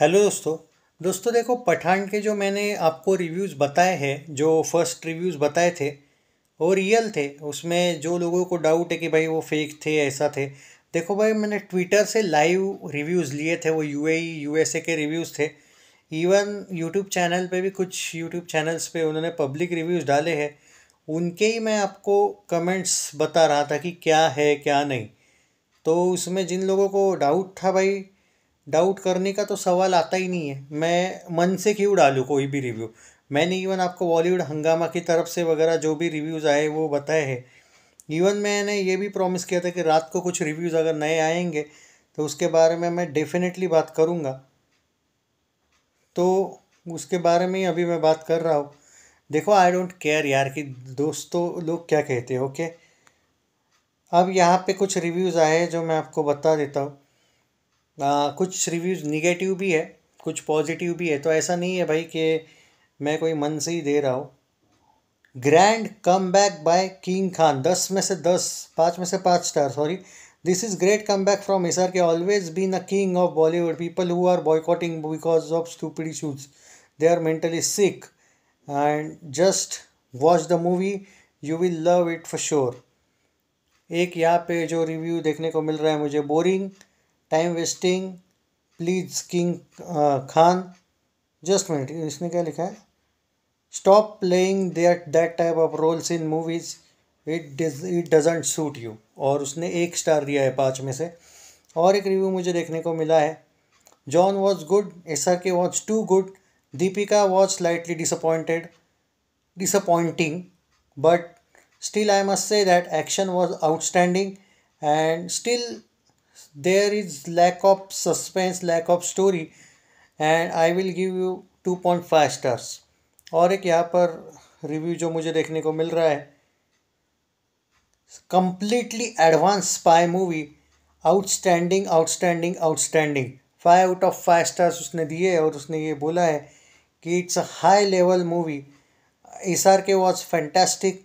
hello दोस्तों दोस्तों देखो पठान के जो मैंने आपको रिव्यूज़ बताए हैं जो फर्स्ट रिव्यूज़ बताए थे वो रियल थे उसमें जो लोगों को डाउट है कि भाई वो फेक थे ऐसा थे देखो भाई मैंने ट्विटर से लाइव रिव्यूज़ लिए थे वो यू यूएसए e, के रिव्यूज़ थे इवन यूट्यूब चैनल पे भी कुछ यूट्यूब चैनल्स पे उन्होंने पब्लिक रिव्यूज़ डाले हैं उनके ही मैं आपको कमेंट्स बता रहा था कि क्या है क्या नहीं तो उसमें जिन लोगों को डाउट था भाई डाउट करने का तो सवाल आता ही नहीं है मैं मन से क्यों डालूँ कोई भी रिव्यू मैंने इवन आपको बॉलीवुड हंगामा की तरफ से वगैरह जो भी रिव्यूज़ आए वो बताए हैं इवन मैंने ये भी प्रॉमिस किया था कि रात को कुछ रिव्यूज़ अगर नए आएंगे तो उसके बारे में मैं डेफिनेटली बात करूँगा तो उसके बारे में ही अभी मैं बात कर रहा हूँ देखो आई डोंट केयर यार कि दोस्तों लोग क्या कहते हैं ओके अब यहाँ पे कुछ रिव्यूज़ आए हैं जो मैं आपको बता देता हूँ आ, कुछ रिव्यूज़ निगेटिव भी है कुछ पॉजिटिव भी है तो ऐसा नहीं है भाई कि मैं कोई मन से ही दे रहा हूँ grand come back by king Khan दस में से दस पाँच में से पाँच star sorry this is great come back from Hisar के always been a king of Bollywood people who are boycotting because of stupid issues they are mentally sick and just watch the movie you will love it for sure एक यहाँ पे जो review देखने को मिल रहा है मुझे boring time wasting please king Khan just minute इसने क्या लिखा है stop playing that that type of roles in movies it it doesn't suit you और उसने एक स्टार दिया है पाँच में से और एक रिव्यू मुझे देखने को मिला है John was good S R K was too good Deepika was slightly disappointed disappointing but still I must say that action was outstanding and still there is lack of suspense lack of story and I will give you two point five stars और एक यहाँ पर review जो मुझे देखने को मिल रहा है completely advance spy movie outstanding outstanding outstanding five out of five stars उसने दिए और उसने ये बोला है कि it's a high level movie S R K was fantastic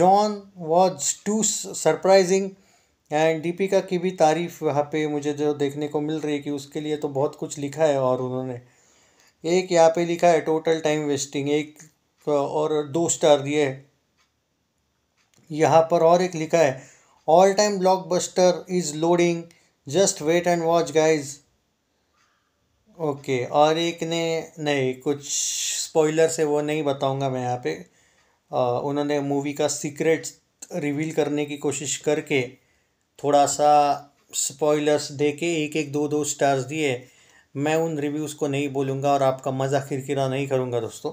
John was too surprising and Deepika की भी तारीफ वहाँ पे मुझे जो देखने को मिल रही है कि उसके लिए तो बहुत कुछ लिखा है और उन्होंने एक यहाँ पे लिखा है टोटल टाइम वेस्टिंग एक और दो स्टार दिए यहाँ पर और एक लिखा है all time blockbuster is loading just wait and watch guys okay और एक ने नहीं कुछ स्पॉइलर से वो नहीं बताऊंगा मैं यहाँ पे उन्होंने मूवी का सीक्रेट रिवील करने की कोशिश करके थोड़ा सा स्पॉयलर्स दे के एक एक दो दो स्टार्स दिए मैं उन रिव्यूज़ को नहीं बोलूँगा और आपका मज़ा खिरकिरा नहीं करूँगा दोस्तों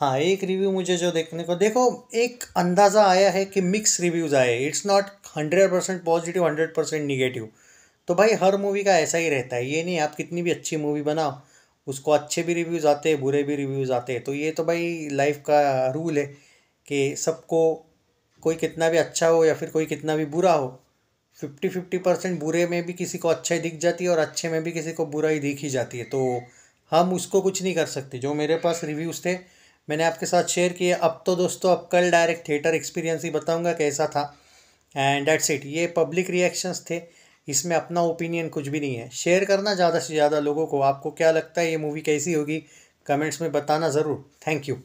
हाँ एक रिव्यू मुझे जो देखने को देखो एक अंदाज़ा आया है कि मिक्स रिव्यूज़ आए it's not hundred percent positive hundred percent negative तो भाई हर मूवी का ऐसा ही रहता है ये नहीं आप कितनी भी अच्छी मूवी बनाओ उसको अच्छे भी रिव्यूज़ आते हैं बुरे भी रिव्यूज़ आते हैं तो ये तो भाई लाइफ का रूल है कि सबको कोई कितना भी अच्छा हो या फिर कोई कितना भी बुरा हो फिफ्टी फिफ्टी परसेंट बुरे में भी किसी को अच्छा ही दिख जाती है और अच्छे में भी किसी को बुरा ही दिख ही जाती है तो हम उसको कुछ नहीं कर सकते जो मेरे पास रिव्यूज़ थे मैंने आपके साथ शेयर किए अब तो दोस्तों अब कल डायरेक्ट थिएटर एक्सपीरियंस ही बताऊँगा कैसा था एंड डेट्स इट ये पब्लिक रिएक्शंस थे इसमें अपना ओपिनियन कुछ भी नहीं है शेयर करना ज़्यादा से ज़्यादा लोगों को आपको क्या लगता है ये मूवी कैसी होगी कमेंट्स में बताना ज़रूर थैंक यू